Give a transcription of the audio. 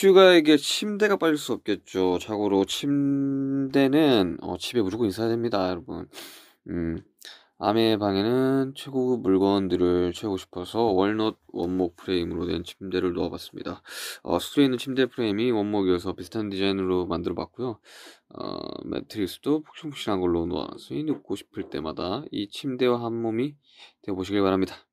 슈가에게 침대가 빠질 수 없겠죠. 자고로 침대는 어, 집에 무조건 있어야 됩니다, 여러분. 음, 아메의 방에는 최고급 물건들을 채우고 싶어서 월넛 원목 프레임으로 된 침대를 넣어봤습니다. 어, 수에 있는 침대 프레임이 원목이어서 비슷한 디자인으로 만들어봤고요. 어, 매트리스도 폭신폭신한 걸로 놓아서 눕고 싶을 때마다 이 침대와 한 몸이 되어보시길 바랍니다.